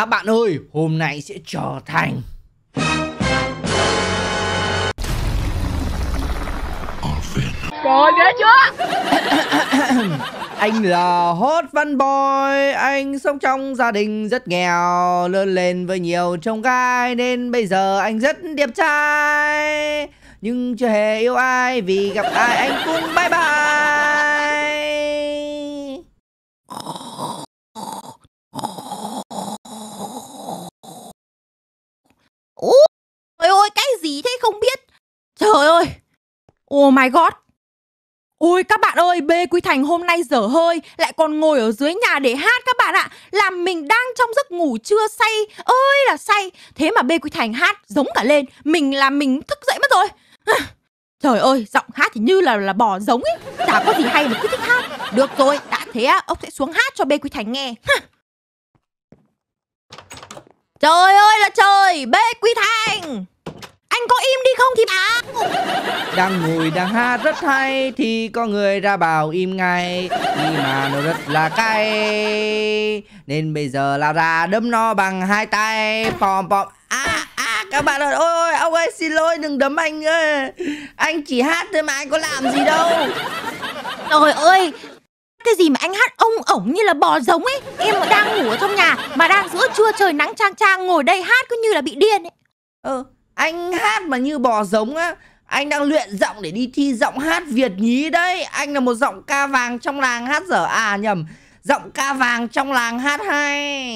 Các bạn ơi, hôm nay sẽ trở thành Trời ghê chưa Anh là hot văn boy Anh sống trong gia đình rất nghèo Lớn lên với nhiều trông gai Nên bây giờ anh rất đẹp trai Nhưng chưa hề yêu ai Vì gặp ai anh cũng bye bye Ôi ôi cái gì thế không biết Trời ơi Oh my god Ôi các bạn ơi, Bê Quy Thành hôm nay dở hơi Lại còn ngồi ở dưới nhà để hát các bạn ạ Làm mình đang trong giấc ngủ chưa say Ơi là say Thế mà Bê Quy Thành hát giống cả lên Mình là mình thức dậy mất rồi Trời ơi, giọng hát thì như là là bò giống ý Chả có gì hay mà cứ thích hát Được rồi, đã thế ốc sẽ xuống hát cho Bê Quy Thành nghe Trời ơi là trời Bê Quý Thành Anh có im đi không thì bảo Đang ngồi đang hát rất hay Thì có người ra bảo im ngay Nhưng mà nó rất là cay Nên bây giờ lao ra đấm nó bằng hai tay Pom pom À à các bạn ơi Ôi ôi ông ơi xin lỗi đừng đấm anh ơi Anh chỉ hát thôi mà anh có làm gì đâu Trời ơi cái gì mà anh hát ông ổng như là bò giống ấy Em đang ngủ ở trong nhà Mà đang giữa trưa trời nắng trang trang Ngồi đây hát cứ như là bị điên ấy Ờ anh hát mà như bò giống á Anh đang luyện giọng để đi thi giọng hát Việt nhí đấy Anh là một giọng ca vàng trong làng hát dở À nhầm Giọng ca vàng trong làng hát hay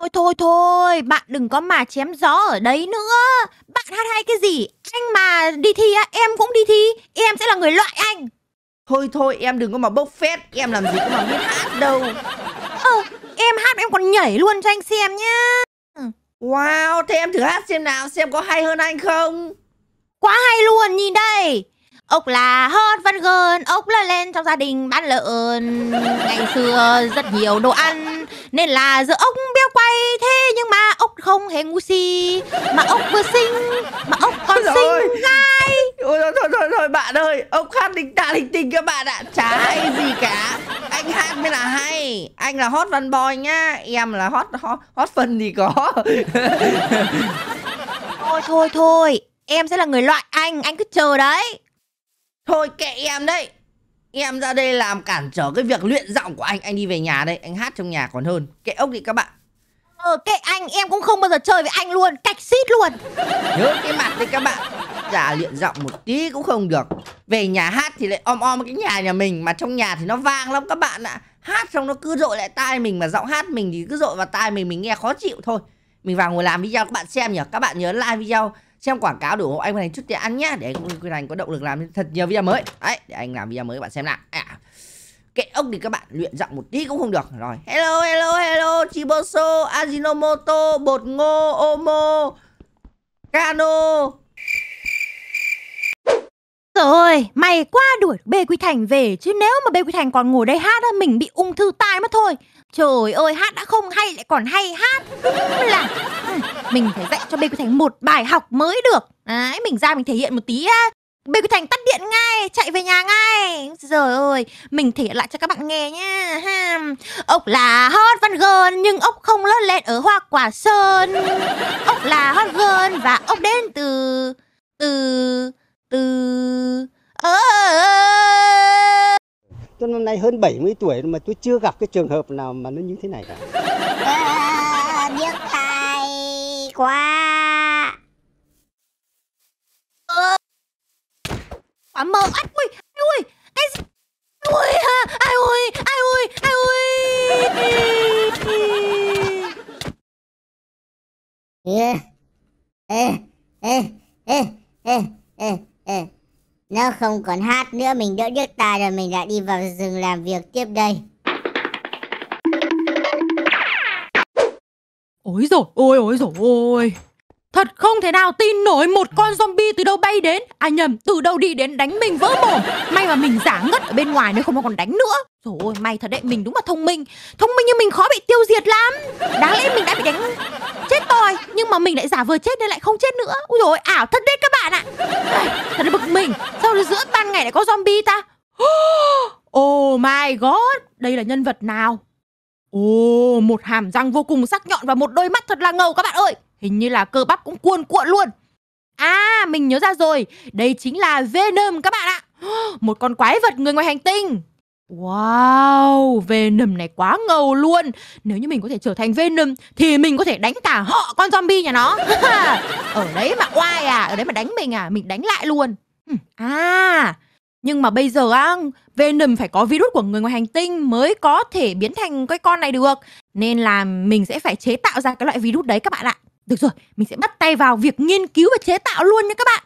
Thôi thôi thôi Bạn đừng có mà chém gió ở đấy nữa Bạn hát hay cái gì Anh mà đi thi á em cũng đi thi Em sẽ là người loại anh Thôi thôi em đừng có mà bốc phét Em làm gì có mà biết hát đâu Ờ em hát em còn nhảy luôn cho anh xem nhá Wow thế em thử hát xem nào Xem có hay hơn anh không Quá hay luôn nhìn đây Ốc là hot văn gần Ốc là lên trong gia đình bán lợn Ngày xưa rất nhiều đồ ăn Nên là giữa ốc béo quay Thế nhưng mà ốc không hề ngu si Mà ốc vừa sinh Mà ốc còn Trời sinh ra Ôi, thôi, thôi thôi thôi bạn ơi Ông hát đình ta đình tinh các bạn ạ Chả hay gì cả Anh hát mới là hay Anh là hot văn boy nhá Em là hot hot, hot phần gì có Thôi thôi thôi Em sẽ là người loại anh Anh cứ chờ đấy Thôi kệ em đấy Em ra đây làm cản trở cái việc luyện giọng của anh Anh đi về nhà đây Anh hát trong nhà còn hơn Kệ ốc đi các bạn Ờ kệ anh Em cũng không bao giờ chơi với anh luôn cách xít luôn Nhớ cái mặt đi các bạn ra luyện giọng một tí cũng không được Về nhà hát thì lại om om cái nhà nhà mình Mà trong nhà thì nó vang lắm các bạn ạ Hát xong nó cứ dội lại tai mình Mà giọng hát mình thì cứ dội vào tai mình Mình nghe khó chịu thôi Mình vào ngồi làm video các bạn xem nhỉ Các bạn nhớ like video Xem quảng cáo đủ ủng hộ anh Quyền Hành chút tiền ăn nhá Để Quyền Hành có động lực làm thật nhiều video mới Đấy để anh làm video mới các bạn xem nào à kệ ốc thì các bạn luyện giọng một tí cũng không được rồi hello hello hello chiboso ajinomoto bột ngô omo kano Trời ơi, may quá đuổi Bê Quy Thành về Chứ nếu mà Bê Quy Thành còn ngồi đây hát Mình bị ung thư tai mất thôi Trời ơi, hát đã không hay lại còn hay hát là ừ, Mình phải dạy cho Bê Quy Thành một bài học mới được Đấy, mình ra mình thể hiện một tí Bê Quy Thành tắt điện ngay, chạy về nhà ngay Trời ơi, mình thể hiện lại cho các bạn nghe nhá Ốc là hot văn gơn Nhưng ốc không lớn lên ở hoa quả sơn Ốc là hot gơn Và ốc đến từ... Từ từ ờ tôi năm nay hơn 70 tuổi mà tôi chưa gặp cái trường hợp nào mà nó như thế này cả à, biết tài quá ờ. mờ ắt ui ui ai ui ha ai ui ai ui ai ui ê ê ê ê ê ê ừ. nó không còn hát nữa mình đỡ điếc tai rồi mình lại đi vào rừng làm việc tiếp đây ôi rồi ôi ôi rồi ôi Thật không thể nào tin nổi một con zombie từ đâu bay đến À nhầm, từ đâu đi đến đánh mình vỡ mồm May mà mình giả ngất ở bên ngoài nên không còn đánh nữa Trời ơi, may thật đấy, mình đúng là thông minh Thông minh nhưng mình khó bị tiêu diệt lắm Đáng lẽ mình đã bị đánh chết rồi Nhưng mà mình lại giả vờ chết nên lại không chết nữa Úi dồi, ảo thật đấy các bạn ạ à, Thật là bực mình Sao giữa ban ngày lại có zombie ta Oh my god Đây là nhân vật nào Ồ, một hàm răng vô cùng sắc nhọn và một đôi mắt thật là ngầu các bạn ơi. Hình như là cơ bắp cũng cuồn cuộn luôn. À, mình nhớ ra rồi. Đây chính là Venom các bạn ạ. Một con quái vật người ngoài hành tinh. Wow, Venom này quá ngầu luôn Nếu như mình có thể trở thành Venom Thì mình có thể đánh cả họ con zombie nhà nó Ở đấy mà oai à Ở đấy mà đánh mình à Mình đánh lại luôn À nhưng mà bây giờ á Venom phải có virus của người ngoài hành tinh mới có thể biến thành cái con này được nên là mình sẽ phải chế tạo ra cái loại virus đấy các bạn ạ được rồi mình sẽ bắt tay vào việc nghiên cứu và chế tạo luôn nha các bạn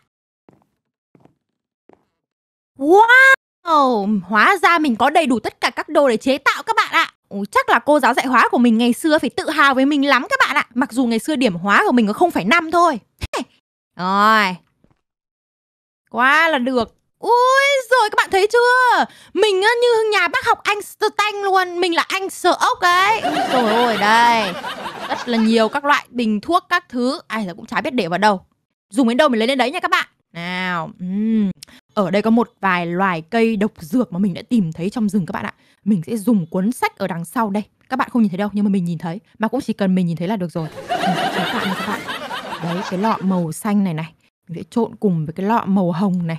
wow hóa ra mình có đầy đủ tất cả các đồ để chế tạo các bạn ạ Ủa, chắc là cô giáo dạy hóa của mình ngày xưa phải tự hào với mình lắm các bạn ạ mặc dù ngày xưa điểm hóa của mình có không phải năm thôi rồi quá là được Ui rồi các bạn thấy chưa Mình như nhà bác học anh Einstein luôn Mình là anh sợ ốc đấy Rồi ơi đây Rất là nhiều các loại bình thuốc các thứ Ai là cũng chả biết để vào đâu Dùng đến đâu mình lấy đến đấy nha các bạn Nào uhm. Ở đây có một vài loài cây độc dược mà mình đã tìm thấy trong rừng các bạn ạ Mình sẽ dùng cuốn sách ở đằng sau đây Các bạn không nhìn thấy đâu nhưng mà mình nhìn thấy Mà cũng chỉ cần mình nhìn thấy là được rồi Đấy cái lọ màu xanh này này Mình sẽ trộn cùng với cái lọ màu hồng này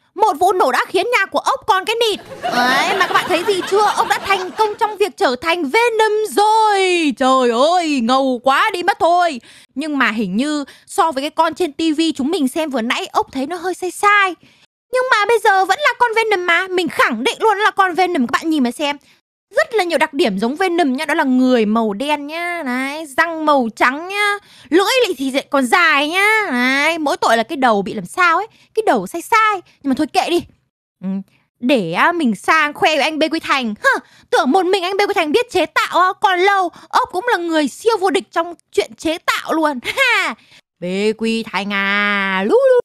Một vụ nổ đã khiến nhà của ốc còn cái nịt Đấy, mà các bạn thấy gì chưa ốc đã thành công trong việc trở thành Venom rồi Trời ơi, ngầu quá đi mất thôi Nhưng mà hình như so với cái con trên tivi chúng mình xem vừa nãy Ốc thấy nó hơi sai sai nhưng mà bây giờ vẫn là con Venom mà Mình khẳng định luôn là con Venom Các bạn nhìn mà xem rất là nhiều đặc điểm giống Venom nhá, đó là người màu đen nhá, đấy, răng màu trắng nhá, lưỡi lại thì lại còn dài nhá, đấy, mỗi tội là cái đầu bị làm sao ấy, cái đầu sai sai, nhưng mà thôi kệ đi. Ừ, để mình sang khoe với anh Bê Quy Thành hơ Tưởng một mình anh Bê Quy Thành biết chế tạo Còn lâu ốc cũng là người siêu vô địch trong chuyện chế tạo luôn ha Bê Quy Thành à lú lú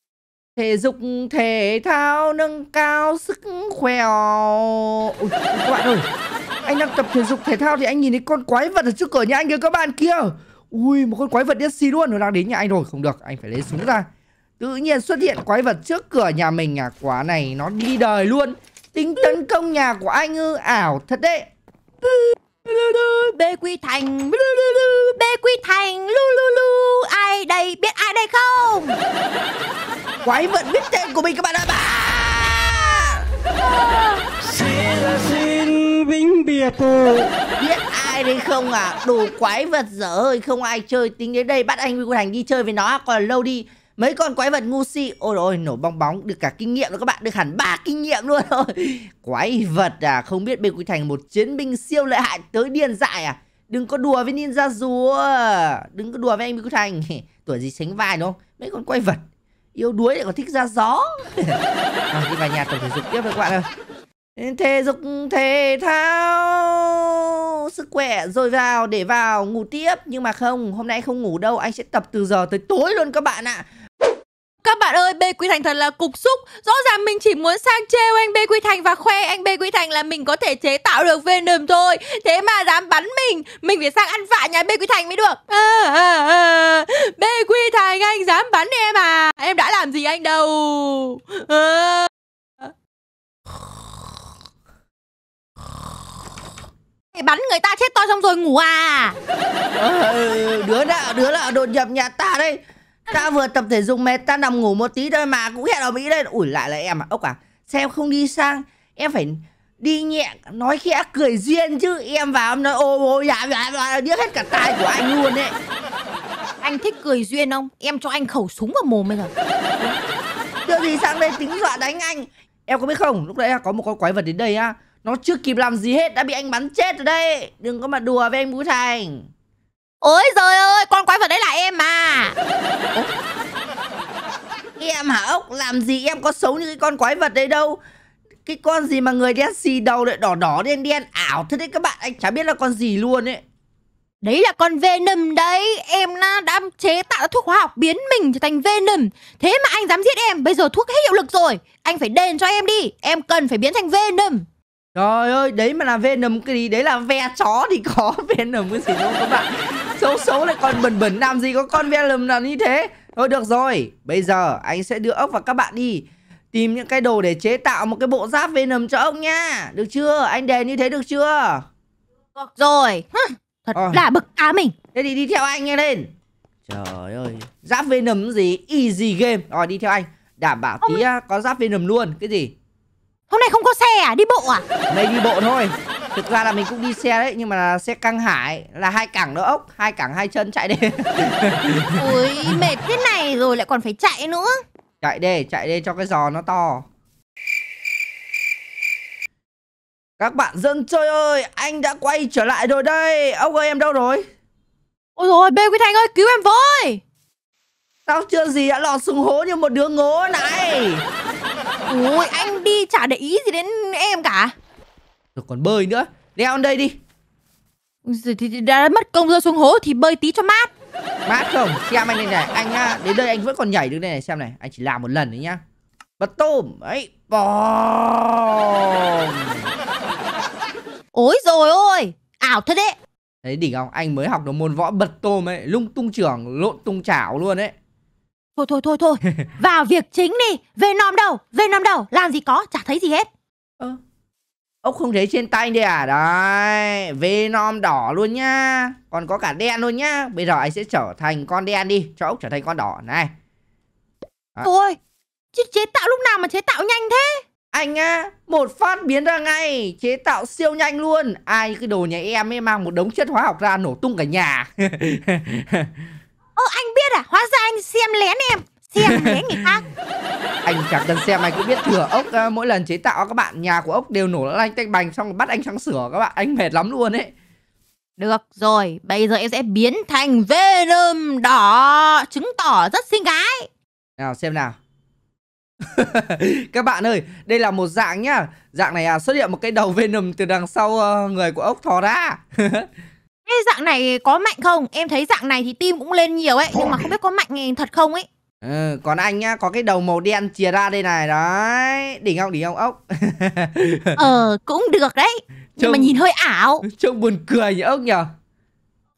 thể dục thể thao nâng cao sức khỏe Ôi, các bạn ơi anh đang tập thể dục thể thao thì anh nhìn thấy con quái vật ở trước cửa nhà anh kìa các bạn kia ui một con quái vật đét xì luôn nó đang đến nhà anh rồi không được anh phải lấy súng ra tự nhiên xuất hiện quái vật trước cửa nhà mình à quá này nó đi đời luôn tính tấn công nhà của anh ư ảo thật đấy bê quy thành bê quái vật biết tên của mình các bạn ạ à. xin vĩnh biệt biết ai đấy không à đồ quái vật dở ơi, không ai chơi tính đến đây bắt anh huy thành đi chơi với nó còn lâu đi mấy con quái vật ngu si ôi ôi nổ bong bóng được cả kinh nghiệm rồi các bạn được hẳn ba kinh nghiệm luôn thôi. quái vật à không biết bê quy thành một chiến binh siêu lợi hại tới điên dại à đừng có đùa với ninja rùa đừng có đùa với anh bê quy thành tuổi gì sánh vai đúng không mấy con quái vật Yêu đuối lại còn thích ra gió à, Cái bài nhạc tổng thể dục tiếp với các bạn ơi Thể dục thể thao Sức khỏe rồi vào để vào ngủ tiếp Nhưng mà không hôm nay không ngủ đâu Anh sẽ tập từ giờ tới tối luôn các bạn ạ à. Các bạn ơi, B Quý Thành thật là cục xúc. Rõ ràng mình chỉ muốn sang trêu anh B Quý Thành và khoe anh B Quý Thành là mình có thể chế tạo được Venom thôi. Thế mà dám bắn mình, mình phải sang ăn vạ nhà B Quý Thành mới được. À, à, à. B Quý Thành anh dám bắn em à? Em đã làm gì anh đâu? À. bắn người ta chết to xong rồi ngủ à? Ờ, đứa nào đứa nào đột nhập nhà ta đây Ta vừa tập thể dục mệt Ta nằm ngủ một tí thôi mà Cũng hẹn ở Mỹ đây Ủi lại là em à Ốc à Sao em không đi sang Em phải đi nhẹ Nói khẽ cười duyên chứ Em vào em nói ô ô dạ, dạ dạ dạ Điếc hết cả tai của anh luôn đấy Anh thích cười duyên không Em cho anh khẩu súng vào mồm bây giờ Chưa gì sang đây tính dọa đánh anh Em có biết không Lúc đấy có một con quái vật đến đây á Nó chưa kịp làm gì hết Đã bị anh bắn chết rồi đây Đừng có mà đùa với anh Vũ Thành ôi trời ơi con quái vật đấy là em mà em hả ốc làm gì em có xấu như cái con quái vật đấy đâu cái con gì mà người đen xì đầu lại đỏ đỏ đen đen ảo thế đấy các bạn anh chả biết là con gì luôn ấy Đấy là con Venom đấy Em đã chế tạo thuốc hóa học biến mình trở thành Venom Thế mà anh dám giết em Bây giờ thuốc hết hiệu lực rồi Anh phải đền cho em đi Em cần phải biến thành Venom Trời ơi, đấy mà là Venom cái gì Đấy là ve chó thì có Venom cái gì đâu các bạn xấu xấu lại còn bẩn bẩn làm gì có con ve Vellum nào như thế Thôi được rồi Bây giờ anh sẽ đưa ốc và các bạn đi Tìm những cái đồ để chế tạo một cái bộ giáp ve Venom cho ông nha Được chưa Anh đề như thế được chưa Được rồi Thật Ôi. Ờ. là bực á mình Thế thì đi theo anh nghe lên Trời ơi Giáp ve Venom gì Easy game Rồi đi theo anh Đảm bảo Ông... tí có giáp ve Venom luôn Cái gì Hôm nay không có xe à? Đi bộ à? Hôm nay đi bộ thôi thực ra là mình cũng đi xe đấy nhưng mà là xe căng hải là hai cảng đỡ ốc hai cảng hai chân chạy đi ôi mệt thế này rồi lại còn phải chạy nữa chạy đi chạy đi cho cái giò nó to các bạn dân chơi ơi anh đã quay trở lại rồi đây ông ơi em đâu rồi ôi rồi bê quý thành ơi cứu em với tao chưa gì đã lọt xuống hố như một đứa ngố này ui anh đi chả để ý gì đến em cả rồi còn bơi nữa Leo lên đây đi Rồi thì đã mất công rơi xuống hố thì bơi tí cho mát Mát không? Xem anh này này Anh đến đây anh vẫn còn nhảy được đây này Xem này Anh chỉ làm một lần đấy nhá Bật tôm ấy Bòm Ôi rồi ôi Ảo thật đấy Đấy đỉnh không? Anh mới học được môn võ bật tôm ấy Lung tung trưởng lộn tung chảo luôn ấy Thôi thôi thôi thôi Vào việc chính đi Về nòm đầu Về nòm đầu Làm gì có Chả thấy gì hết Ờ Ốc không thấy trên tay đây à? Đấy, Venom đỏ luôn nhá. Còn có cả đen luôn nhá. Bây giờ anh sẽ trở thành con đen đi, cho ốc trở thành con đỏ này. Ôi, chứ chế tạo lúc nào mà chế tạo nhanh thế? Anh á, một phát biến ra ngay, chế tạo siêu nhanh luôn. Ai cái đồ nhà em ấy mang một đống chất hóa học ra nổ tung cả nhà. Ô, anh biết à? Hóa ra anh xem lén em xem thế người ta anh chẳng cần xem mày cũng biết thừa ốc uh, mỗi lần chế tạo các bạn nhà của ốc đều nổ lanh tanh bành xong rồi bắt anh sang sửa các bạn anh mệt lắm luôn ấy được rồi bây giờ em sẽ biến thành Venom đỏ chứng tỏ rất xinh gái nào xem nào các bạn ơi đây là một dạng nhá dạng này à, xuất hiện một cái đầu Venom từ đằng sau uh, người của ốc thò ra cái dạng này có mạnh không em thấy dạng này thì tim cũng lên nhiều ấy nhưng mà không biết có mạnh thật không ấy Ừ, còn anh nhá, có cái đầu màu đen chìa ra đây này, đấy. Đỉnh không, đỉnh không ốc. ờ, cũng được đấy. Trông, Nhưng mà nhìn hơi ảo. Trông buồn cười nhỉ ốc nhở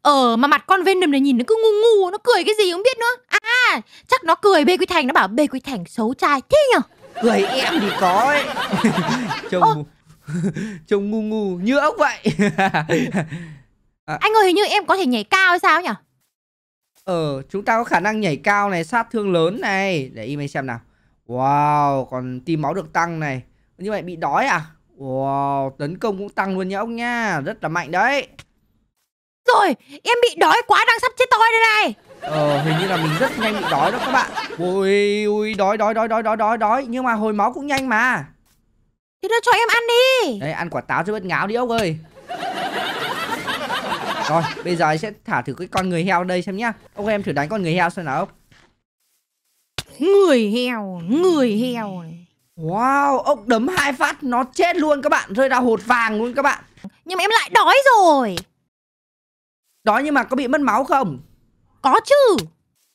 Ờ, mà mặt con Venom này nhìn nó cứ ngu ngu, nó cười cái gì không biết nữa. À, chắc nó cười Bê Quy Thành, nó bảo Bê Quy Thành xấu trai thế nhở? Cười em thì có ấy. trông, Ô. trông ngu ngu, như ốc vậy. à. Anh ơi, hình như em có thể nhảy cao hay sao nhỉ? Ờ, chúng ta có khả năng nhảy cao này, sát thương lớn này. Để im anh xem nào. Wow, còn tim máu được tăng này. Như vậy bị đói à? Wow, tấn công cũng tăng luôn nhá ông nha. Rất là mạnh đấy. Rồi, em bị đói quá đang sắp chết tôi đây này. Ờ, hình như là mình rất nhanh bị đói đó các bạn. Ui, ui, đói, đói, đói, đói, đói, đói, đói. Nhưng mà hồi máu cũng nhanh mà. Thì đưa cho em ăn đi. Đây, ăn quả táo cho bớt ngáo đi ông ơi. Rồi, bây giờ sẽ thả thử cái con người heo đây xem nhá. Ông em thử đánh con người heo xem nào ông. Người heo, người heo Wow, ông đấm hai phát nó chết luôn các bạn, rơi ra hột vàng luôn các bạn. Nhưng mà em lại đói rồi. Đói nhưng mà có bị mất máu không? Có chứ.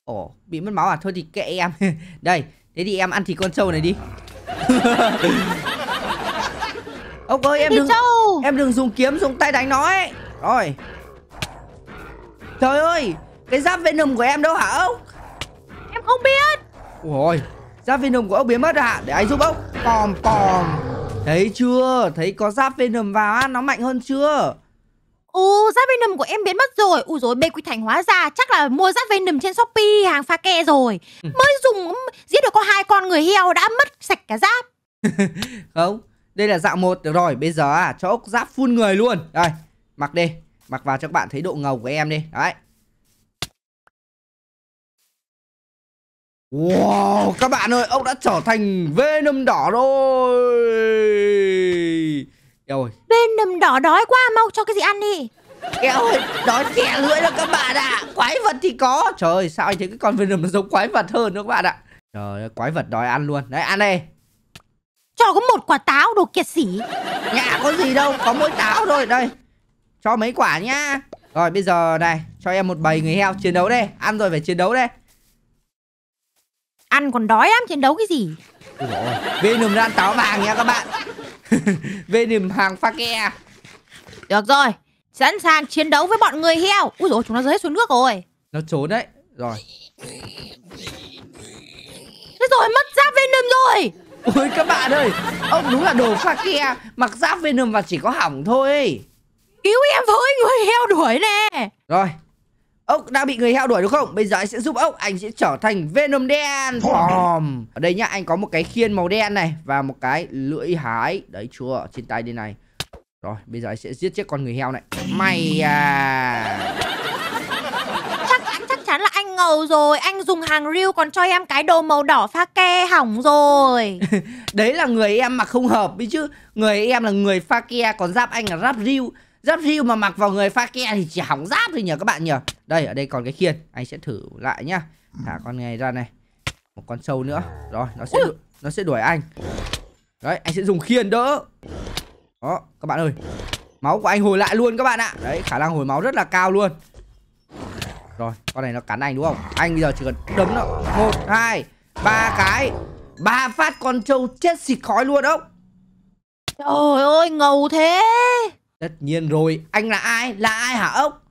Ồ, bị mất máu à? Thôi thì kệ em. đây, thế thì em ăn thịt con sâu này đi. ông ơi em đừng em đừng dùng kiếm dùng tay đánh nó ấy rồi Trời ơi Cái giáp Venom của em đâu hả ông Em không biết Ôi Giáp Venom của ông biến mất rồi hả Để anh giúp ông Pòm pòm Thấy chưa Thấy có giáp Venom vào Nó mạnh hơn chưa Ồ, giáp Venom của em biến mất rồi. Ui dồi, bê quy thành hóa ra chắc là mua giáp Venom trên Shopee hàng pha ke rồi. Ừ. Mới dùng giết được có hai con người heo đã mất sạch cả giáp. Không, đây là dạng một được rồi. Bây giờ à, cho ốc giáp phun người luôn. Đây, mặc đi. Mặc vào cho các bạn thấy độ ngầu của em đi. Đấy. Wow, các bạn ơi, ông đã trở thành Venom đỏ rồi. Eo ơi. Venom đỏ đói quá, mau cho cái gì ăn đi. Eo ơi, đói khẽ lưỡi đó các bạn ạ. À. Quái vật thì có. Trời ơi, sao anh thấy cái con Venom nó giống quái vật hơn đó các bạn ạ. À. Trời ơi, quái vật đói ăn luôn. Đấy, ăn đây. Cho có một quả táo đồ kiệt sỉ. Nhà có gì đâu, có mỗi táo thôi. Đây, cho mấy quả nhá Rồi bây giờ này Cho em một bầy người heo chiến đấu đây Ăn rồi phải chiến đấu đây Ăn còn đói lắm chiến đấu cái gì Venom đang táo vàng nha các bạn Venom hàng pha ke Được rồi Sẵn sàng chiến đấu với bọn người heo Úi dồi chúng nó rơi xuống nước rồi Nó trốn đấy Rồi Thế rồi mất giáp Venom rồi Ôi các bạn ơi Ông đúng là đồ pha ke Mặc giáp Venom và chỉ có hỏng thôi Cứu em với người heo đuổi nè Rồi Ốc đang bị người heo đuổi đúng không? Bây giờ anh sẽ giúp ốc, anh sẽ trở thành Venom đen. Bom. Ở đây nhá, anh có một cái khiên màu đen này và một cái lưỡi hái. Đấy chưa, trên tay đây này. Rồi, bây giờ anh sẽ giết chết con người heo này. Mày à. Chắc chắc chắn là anh ngầu rồi, anh dùng hàng riu còn cho em cái đồ màu đỏ pha ke hỏng rồi. Đấy là người em mà không hợp biết chứ. Người em là người pha ke còn giáp anh là rap riu Giáp siêu mà mặc vào người pha ke thì chỉ hỏng giáp thôi nhờ các bạn nhờ Đây ở đây còn cái khiên Anh sẽ thử lại nhá Thả con này ra này Một con sâu nữa Rồi nó sẽ nó sẽ đuổi anh Đấy anh sẽ dùng khiên đỡ Đó các bạn ơi Máu của anh hồi lại luôn các bạn ạ Đấy khả năng hồi máu rất là cao luôn Rồi con này nó cắn anh đúng không Anh bây giờ chỉ cần đấm nó một hai ba cái ba phát con trâu chết xịt khói luôn không Trời ơi ngầu thế Tất nhiên rồi, anh là ai? Là ai hả ốc?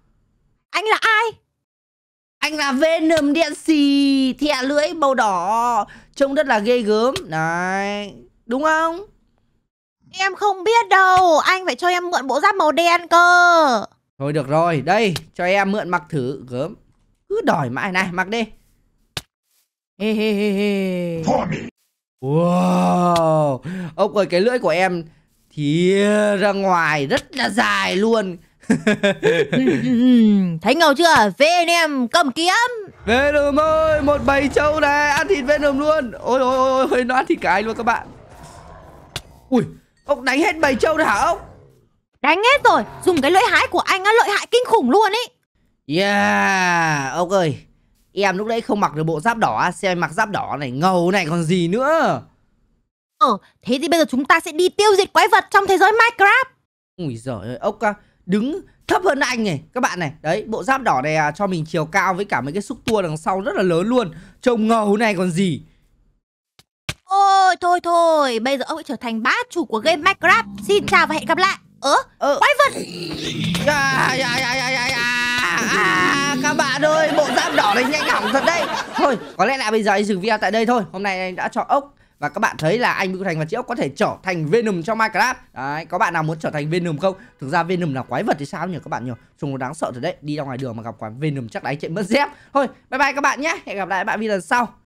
Anh là ai? Anh là Venom điện xì, thẻ lưỡi màu đỏ, trông rất là ghê gớm. này đúng không? Em không biết đâu, anh phải cho em mượn bộ giáp màu đen cơ. Thôi được rồi, đây, cho em mượn mặc thử, gớm. Cứ đòi mãi này, mặc đi. Hê hê hê hê. Wow, ốc ơi cái lưỡi của em thì ờ, ra ngoài rất là dài luôn Thấy ngầu chưa? Venom cầm kiếm Venom ơi, một bầy trâu này Ăn thịt Venom luôn Ôi ôi ôi, ôi nó ăn thịt cái luôn các bạn Ui, ông đánh hết bầy trâu rồi hả ông? Đánh hết rồi, dùng cái lưỡi hái của anh á lợi hại kinh khủng luôn ấy Yeah, ông ơi Em lúc đấy không mặc được bộ giáp đỏ Xem mặc giáp đỏ này ngầu này còn gì nữa Ờ, thế thì bây giờ chúng ta sẽ đi tiêu diệt quái vật trong thế giới Minecraft. Ui giời ơi, ốc đứng thấp hơn anh này các bạn này đấy bộ giáp đỏ này à, cho mình chiều cao với cả mấy cái xúc tua đằng sau rất là lớn luôn trông ngầu này còn gì ôi thôi thôi bây giờ ông ấy trở thành bá chủ của game minecraft xin chào và hẹn gặp lại ớ ờ. quái vật à, à, à, à, à, à, à, các bạn ơi bộ giáp đỏ này nhanh hỏng thật đấy thôi có lẽ là bây giờ anh dừng video tại đây thôi hôm nay anh đã cho ốc và các bạn thấy là anh Bưu Thành và triệu có thể trở thành Venom trong Minecraft Đấy, có bạn nào muốn trở thành Venom không? Thực ra Venom là quái vật thì sao nhỉ các bạn nhỉ? Trông nó đáng sợ rồi đấy, đi ra ngoài đường mà gặp quái Venom chắc đánh chạy mất dép Thôi, bye bye các bạn nhé, hẹn gặp lại các bạn video lần sau